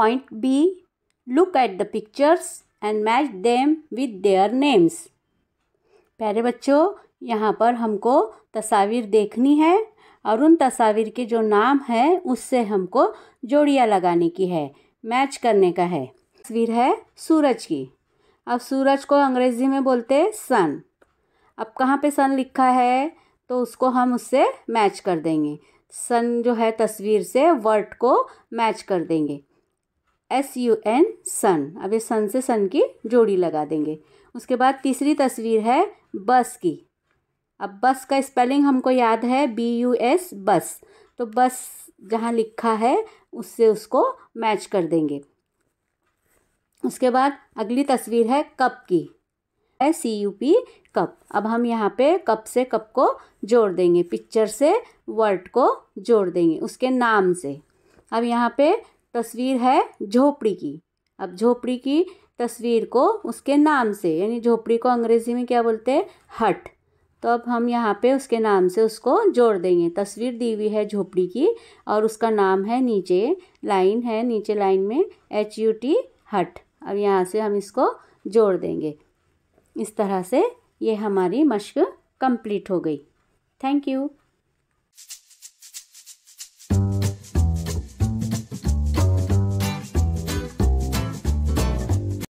Point B. Look at the pictures and match them with their names. प्यारे बच्चों यहाँ पर हमको तस्वीर देखनी है और उन तस्वीर के जो नाम है उससे हमको जोड़ियाँ लगाने की है मैच करने का है तस्वीर है सूरज की अब सूरज को अंग्रेज़ी में बोलते सन अब कहाँ पे सन लिखा है तो उसको हम उससे मैच कर देंगे सन जो है तस्वीर से वर्ड को मैच कर देंगे एस यू एन सन अब ये सन से सन की जोड़ी लगा देंगे उसके बाद तीसरी तस्वीर है बस की अब बस का स्पेलिंग हमको याद है बी यू एस बस तो बस जहाँ लिखा है उससे उसको मैच कर देंगे उसके बाद अगली तस्वीर है कप की S C U P cup अब हम यहाँ पे कप से कप को जोड़ देंगे पिक्चर से वर्ड को जोड़ देंगे उसके नाम से अब यहाँ पे तस्वीर है झोपड़ी की अब झोपड़ी की तस्वीर को उसके नाम से यानी झोपड़ी को अंग्रेज़ी में क्या बोलते हैं हट तो अब हम यहाँ पे उसके नाम से उसको जोड़ देंगे तस्वीर दी हुई है झोपड़ी की और उसका नाम है नीचे लाइन है नीचे लाइन में एच यू टी हट अब यहाँ से हम इसको जोड़ देंगे इस तरह से ये हमारी मश्क कंप्लीट हो गई थैंक यू